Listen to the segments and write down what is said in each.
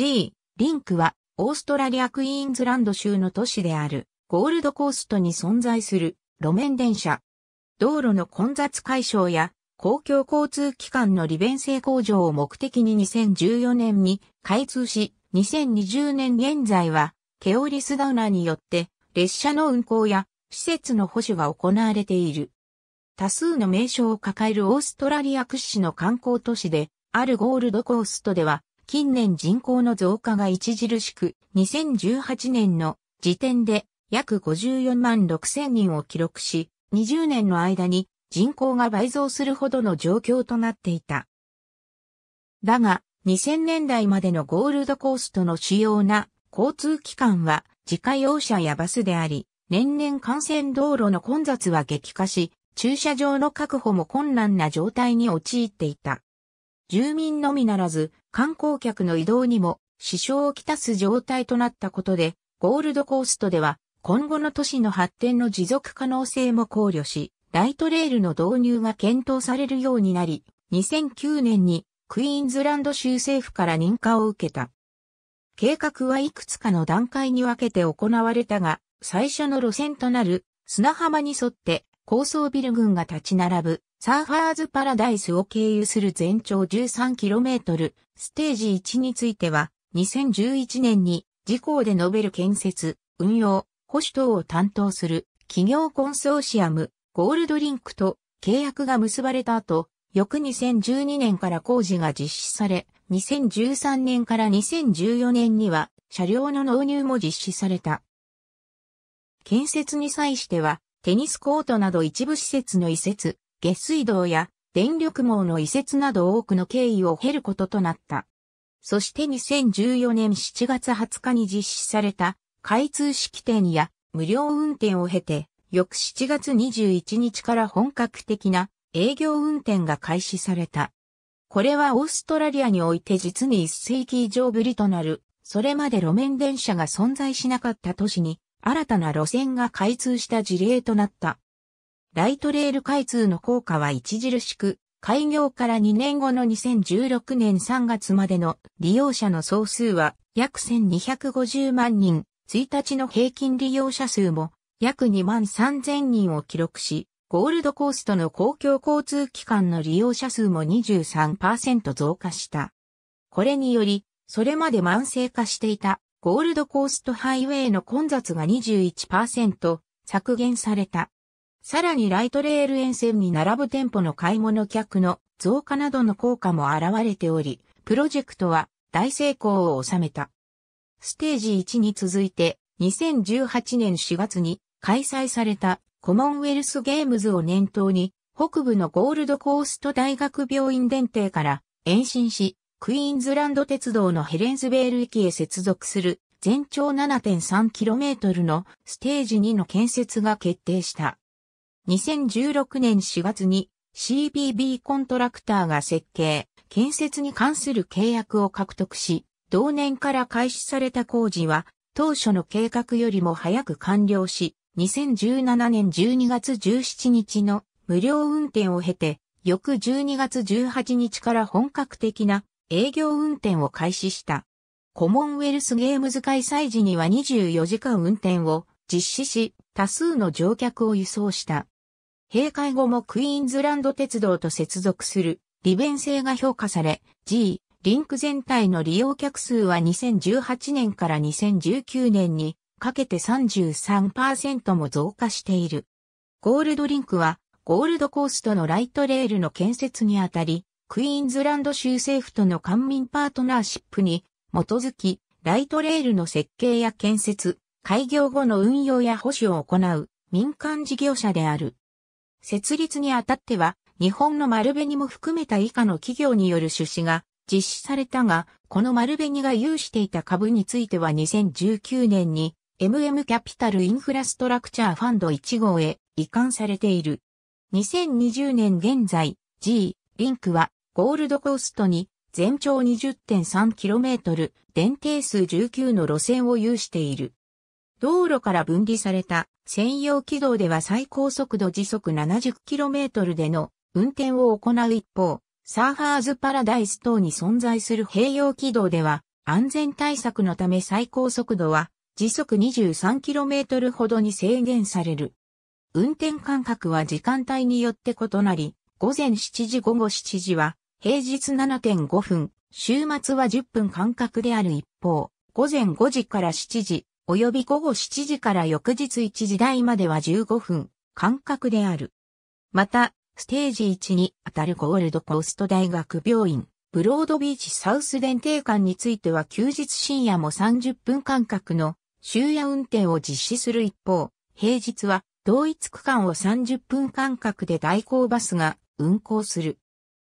G、リンクは、オーストラリアクイーンズランド州の都市である、ゴールドコーストに存在する、路面電車。道路の混雑解消や、公共交通機関の利便性向上を目的に2014年に開通し、2020年現在は、ケオリスダウナーによって、列車の運行や、施設の保守が行われている。多数の名称を抱えるオーストラリア屈指の観光都市で、あるゴールドコーストでは、近年人口の増加が著しく、2018年の時点で約54万6千人を記録し、20年の間に人口が倍増するほどの状況となっていた。だが、2000年代までのゴールドコーストの主要な交通機関は自家用車やバスであり、年々幹線道路の混雑は激化し、駐車場の確保も困難な状態に陥っていた。住民のみならず、観光客の移動にも支障をきたす状態となったことで、ゴールドコーストでは今後の都市の発展の持続可能性も考慮し、ライトレールの導入が検討されるようになり、2009年にクイーンズランド州政府から認可を受けた。計画はいくつかの段階に分けて行われたが、最初の路線となる砂浜に沿って高層ビル群が立ち並ぶサーファーズパラダイスを経由する全長 13km ステージ1については2011年に事項でノベル建設、運用、保守等を担当する企業コンソーシアム、ゴールドリンクと契約が結ばれた後、翌2012年から工事が実施され、2013年から2014年には車両の納入も実施された。建設に際しては、テニスコートなど一部施設の移設、下水道や電力網の移設など多くの経緯を経ることとなった。そして2014年7月20日に実施された開通式典や無料運転を経て、翌7月21日から本格的な営業運転が開始された。これはオーストラリアにおいて実に1世紀以上ぶりとなる、それまで路面電車が存在しなかった都市に新たな路線が開通した事例となった。ライトレール開通の効果は著しく、開業から2年後の2016年3月までの利用者の総数は約1250万人、1日の平均利用者数も約2万3000人を記録し、ゴールドコーストの公共交通機関の利用者数も23%増加した。これにより、それまで慢性化していたゴールドコーストハイウェイの混雑が21%削減された。さらにライトレール沿線に並ぶ店舗の買い物客の増加などの効果も現れており、プロジェクトは大成功を収めた。ステージ1に続いて2018年4月に開催されたコモンウェルスゲームズを念頭に北部のゴールドコースト大学病院電停から延伸し、クイーンズランド鉄道のヘレンズベール駅へ接続する全長 7.3km のステージ2の建設が決定した。2016年4月に CBB コントラクターが設計、建設に関する契約を獲得し、同年から開始された工事は、当初の計画よりも早く完了し、2017年12月17日の無料運転を経て、翌12月18日から本格的な営業運転を開始した。コモンウェルスゲームズ開催時には24時間運転を実施し、多数の乗客を輸送した。閉会後もクイーンズランド鉄道と接続する利便性が評価され、G、リンク全体の利用客数は2018年から2019年にかけて33%も増加している。ゴールドリンクはゴールドコーストのライトレールの建設にあたり、クイーンズランド州政府との官民パートナーシップに基づき、ライトレールの設計や建設、開業後の運用や保守を行う民間事業者である。設立にあたっては、日本の丸紅も含めた以下の企業による出資が実施されたが、この丸紅が有していた株については2019年に MM キャピタルインフラストラクチャーファンド1号へ移管されている。2020年現在、G、リンクはゴールドコーストに全長 20.3km、電停数19の路線を有している。道路から分離された専用軌道では最高速度時速 70km での運転を行う一方、サーファーズパラダイス等に存在する併用軌道では安全対策のため最高速度は時速 23km ほどに制限される。運転間隔は時間帯によって異なり、午前7時午後7時は平日7.5分、週末は10分間隔である一方、午前5時から7時、及び午後7時から翌日1時台までは15分、間隔である。また、ステージ1に当たるゴールドコースト大学病院、ブロードビーチサウス電停館については休日深夜も30分間隔の終夜運転を実施する一方、平日は同一区間を30分間隔で代行バスが運行する。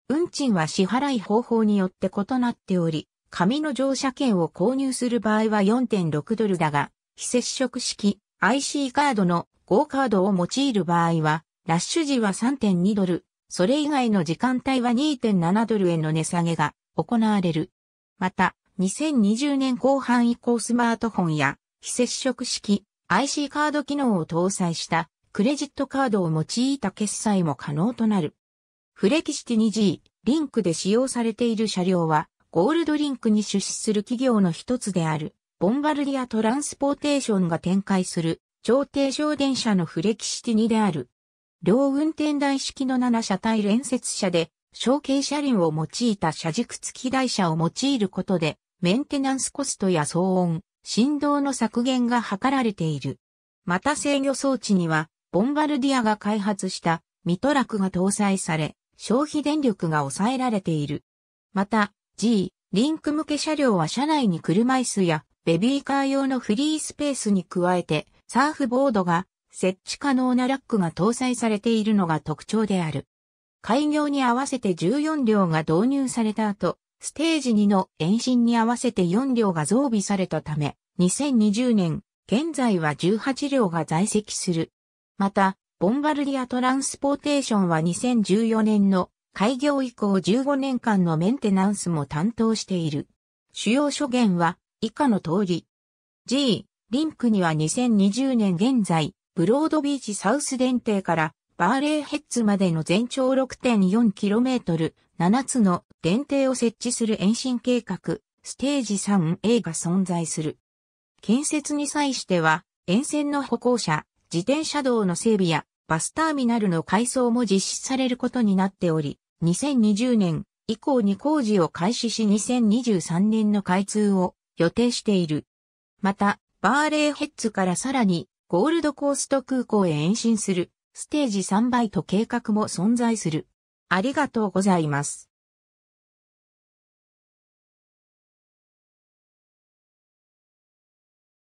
運賃は支払い方法によって異なっており、紙の乗車券を購入する場合は4.6ドルだが、非接触式 IC カードの GO カードを用いる場合は、ラッシュ時は3.2ドル、それ以外の時間帯は2.7ドルへの値下げが行われる。また、2020年後半以降スマートフォンや非接触式 IC カード機能を搭載したクレジットカードを用いた決済も可能となる。フレキシティ 2G リンクで使用されている車両はゴールドリンクに出資する企業の一つである、ボンバルディア・トランスポーテーションが展開する、超低省電車のフレキシティ2である。両運転台式の7車体連接車で、小型車輪を用いた車軸付き台車を用いることで、メンテナンスコストや騒音、振動の削減が図られている。また制御装置には、ボンバルディアが開発したミトラクが搭載され、消費電力が抑えられている。また、G、リンク向け車両は車内に車椅子やベビーカー用のフリースペースに加えて、サーフボードが設置可能なラックが搭載されているのが特徴である。開業に合わせて14両が導入された後、ステージ2の延伸に合わせて4両が増備されたため、2020年、現在は18両が在籍する。また、ボンバルディアトランスポーテーションは2014年の開業以降15年間のメンテナンスも担当している。主要所言は以下の通り。G、リンクには2020年現在、ブロードビーチサウス電停からバーレーヘッズまでの全長 6.4km、7つの電停を設置する延伸計画、ステージ 3A が存在する。建設に際しては、沿線の歩行者、自転車道の整備やバスターミナルの改装も実施されることになっており、2020年以降に工事を開始し2023年の開通を予定している。また、バーレーヘッズからさらにゴールドコースト空港へ延伸するステージ3倍と計画も存在する。ありがとうございます。